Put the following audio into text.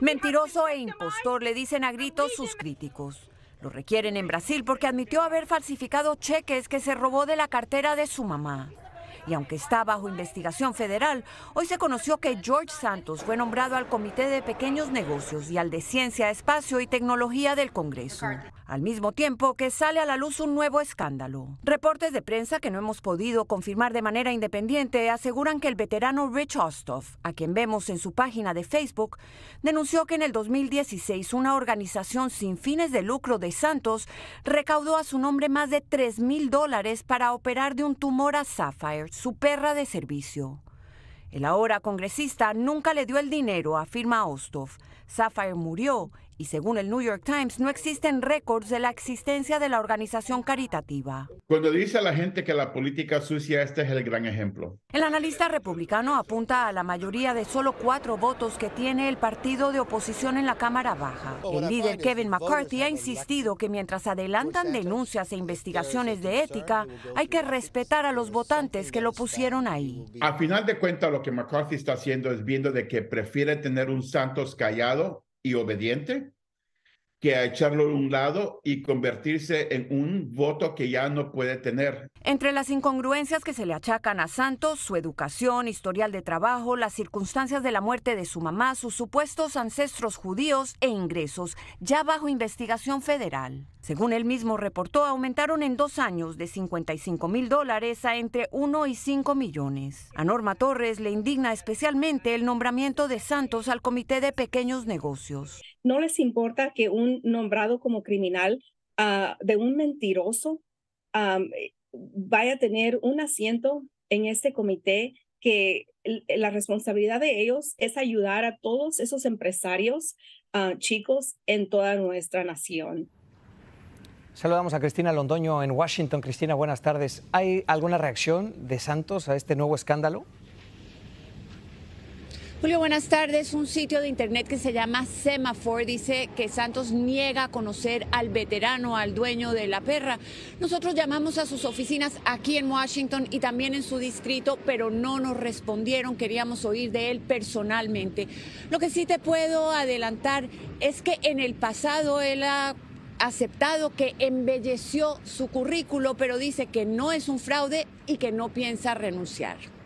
Mentiroso e impostor le dicen a gritos sus críticos. Lo requieren en Brasil porque admitió haber falsificado cheques que se robó de la cartera de su mamá. Y aunque está bajo investigación federal, hoy se conoció que George Santos fue nombrado al Comité de Pequeños Negocios y al de Ciencia, Espacio y Tecnología del Congreso al mismo tiempo que sale a la luz un nuevo escándalo. Reportes de prensa que no hemos podido confirmar de manera independiente aseguran que el veterano Rich Ostoff, a quien vemos en su página de Facebook, denunció que en el 2016 una organización sin fines de lucro de Santos recaudó a su nombre más de 3 mil dólares para operar de un tumor a Sapphire, su perra de servicio. El ahora congresista nunca le dio el dinero, afirma Ostoff. Sapphire murió y según el New York Times no existen récords de la existencia de la organización caritativa. Cuando dice a la gente que la política sucia, este es el gran ejemplo. El analista republicano apunta a la mayoría de solo cuatro votos que tiene el partido de oposición en la Cámara Baja. El líder Kevin McCarthy ha insistido que mientras adelantan denuncias e investigaciones de ética, hay que respetar a los votantes que lo pusieron ahí. A final de cuentas, lo que McCarthy está haciendo es viendo de que prefiere tener un Santos callado y obediente que a echarlo a un lado y convertirse en un voto que ya no puede tener. Entre las incongruencias que se le achacan a Santos, su educación, historial de trabajo, las circunstancias de la muerte de su mamá, sus supuestos ancestros judíos e ingresos, ya bajo investigación federal. Según él mismo reportó, aumentaron en dos años de 55 mil dólares a entre 1 y 5 millones. A Norma Torres le indigna especialmente el nombramiento de Santos al Comité de Pequeños Negocios. No les importa que un nombrado como criminal ah, de un mentiroso ah, vaya a tener un asiento en este comité que la responsabilidad de ellos es ayudar a todos esos empresarios ah, chicos en toda nuestra nación. Saludamos a Cristina Londoño en Washington. Cristina, buenas tardes. ¿Hay alguna reacción de Santos a este nuevo escándalo? Julio, buenas tardes. Un sitio de internet que se llama Semaphore dice que Santos niega conocer al veterano, al dueño de la perra. Nosotros llamamos a sus oficinas aquí en Washington y también en su distrito, pero no nos respondieron. Queríamos oír de él personalmente. Lo que sí te puedo adelantar es que en el pasado él ha aceptado que embelleció su currículo, pero dice que no es un fraude y que no piensa renunciar.